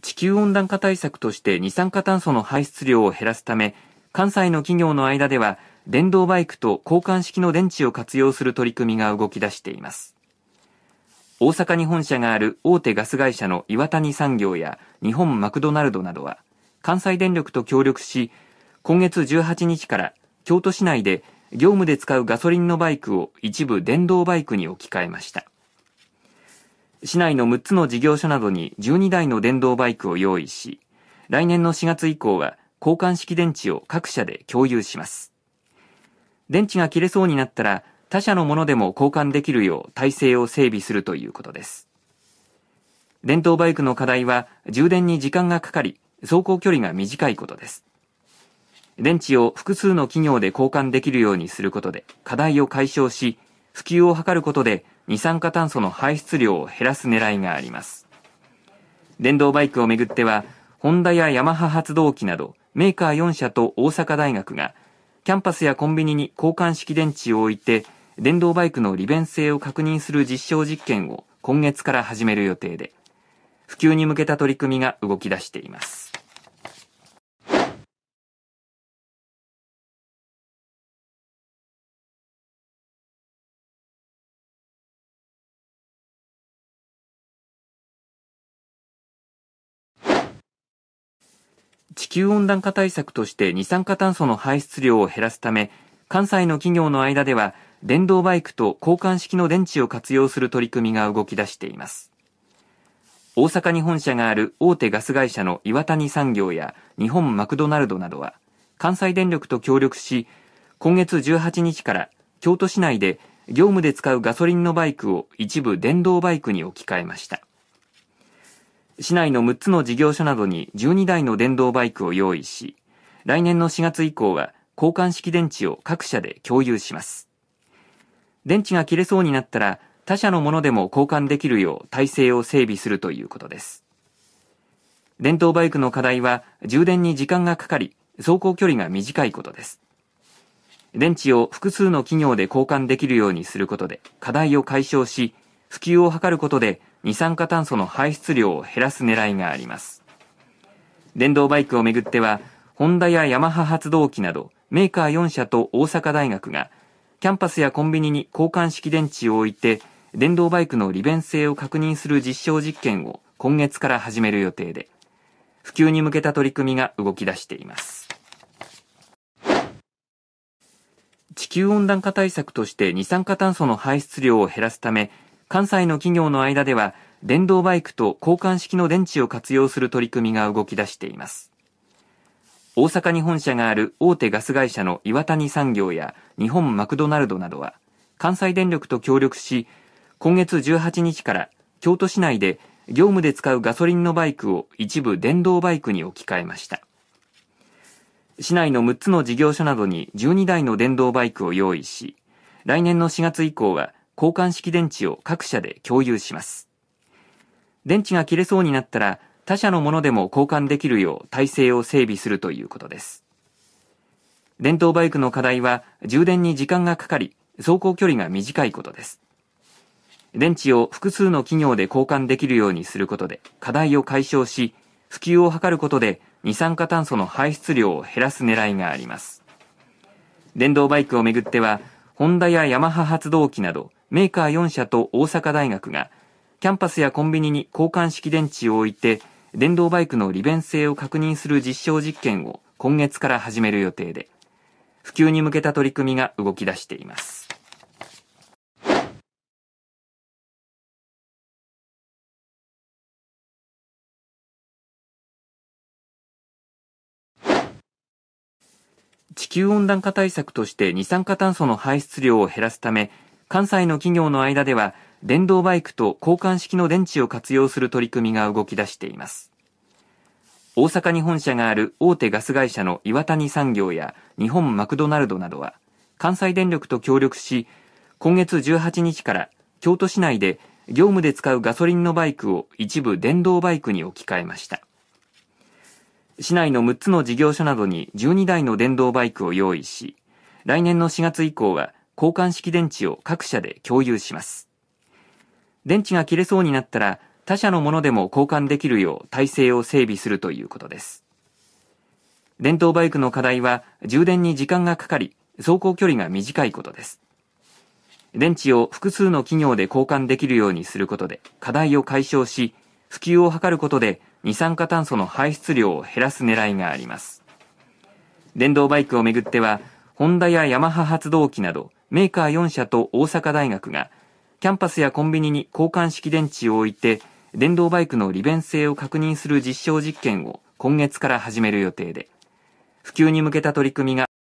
地球温暖化対策として二酸化炭素の排出量を減らすため、関西の企業の間では、電動バイクと交換式の電池を活用する取り組みが動き出しています。大阪に本社がある大手ガス会社の岩谷産業や日本マクドナルドなどは、関西電力と協力し、今月18日から京都市内で業務で使うガソリンのバイクを一部電動バイクに置き換えました。市内の6つの事業所などに12台の電動バイクを用意し、来年の4月以降は交換式電池を各社で共有します。電池が切れそうになったら他社のものでも交換できるよう体制を整備するということです。電動バイクの課題は充電に時間がかかり、走行距離が短いことです。電池を複数の企業で交換できるようにすることで課題を解消し、普及を図ることで二酸化炭素の排出量を減らす狙いがあります。電動バイクをめぐっては、ホンダやヤマハ発動機などメーカー4社と大阪大学がキャンパスやコンビニに交換式電池を置いて電動バイクの利便性を確認する実証実験を今月から始める予定で普及に向けた取り組みが動き出しています。地球温暖化対策として二酸化炭素の排出量を減らすため、関西の企業の間では、電動バイクと交換式の電池を活用する取り組みが動き出しています。大阪に本社がある大手ガス会社の岩谷産業や日本マクドナルドなどは、関西電力と協力し、今月18日から京都市内で業務で使うガソリンのバイクを一部電動バイクに置き換えました。市内の6つの事業所などに12台の電動バイクを用意し、来年の4月以降は交換式電池を各社で共有します。電池が切れそうになったら他社のものでも交換できるよう体制を整備するということです。電動バイクの課題は充電に時間がかかり、走行距離が短いことです。電池を複数の企業で交換できるようにすることで課題を解消し、普及を図ることで二酸化炭素の排出量を減らす狙いがあります。電動バイクをめぐっては、ホンダやヤマハ発動機などメーカー4社と大阪大学がキャンパスやコンビニに交換式電池を置いて電動バイクの利便性を確認する実証実験を今月から始める予定で、普及に向けた取り組みが動き出しています。地球温暖化対策として二酸化炭素の排出量を減らすため、関西の企業の間では、電動バイクと交換式の電池を活用する取り組みが動き出しています。大阪に本社がある大手ガス会社の岩谷産業や日本マクドナルドなどは、関西電力と協力し、今月18日から京都市内で業務で使うガソリンのバイクを一部電動バイクに置き換えました。市内の6つの事業所などに12台の電動バイクを用意し、来年の4月以降は交換式電池を各社で共有します。電池が切れそうになったら他社のものでも交換できるよう体制を整備するということです。電動バイクの課題は充電に時間がかかり走行距離が短いことです。電池を複数の企業で交換できるようにすることで課題を解消し普及を図ることで二酸化炭素の排出量を減らす狙いがあります。電動バイクをめぐってはホンダやヤマハ発動機などメーカー4社と大阪大学が、キャンパスやコンビニに交換式電池を置いて、電動バイクの利便性を確認する実証実験を今月から始める予定で、普及に向けた取り組みが動き出しています。地球温暖化対策として二酸化炭素の排出量を減らすため、関西の企業の間では、電動バイクと交換式の電池を活用する取り組みが動き出しています。大阪に本社がある大手ガス会社の岩谷産業や日本マクドナルドなどは、関西電力と協力し、今月18日から京都市内で業務で使うガソリンのバイクを一部電動バイクに置き換えました。市内の6つの事業所などに12台の電動バイクを用意し、来年の4月以降は交換式電池を各社で共有します。電池が切れそうになったら他社のものでも交換できるよう体制を整備するということです。電動バイクの課題は充電に時間がかかり走行距離が短いことです。電池を複数の企業で交換できるようにすることで課題を解消し普及を図ることで二酸化炭素の排出量を減らす狙いがあります。電動バイクをめぐってはホンダやヤマハ発動機などメーカー4社と大阪大学が、キャンパスやコンビニに交換式電池を置いて、電動バイクの利便性を確認する実証実験を今月から始める予定で、普及に向けた取り組みが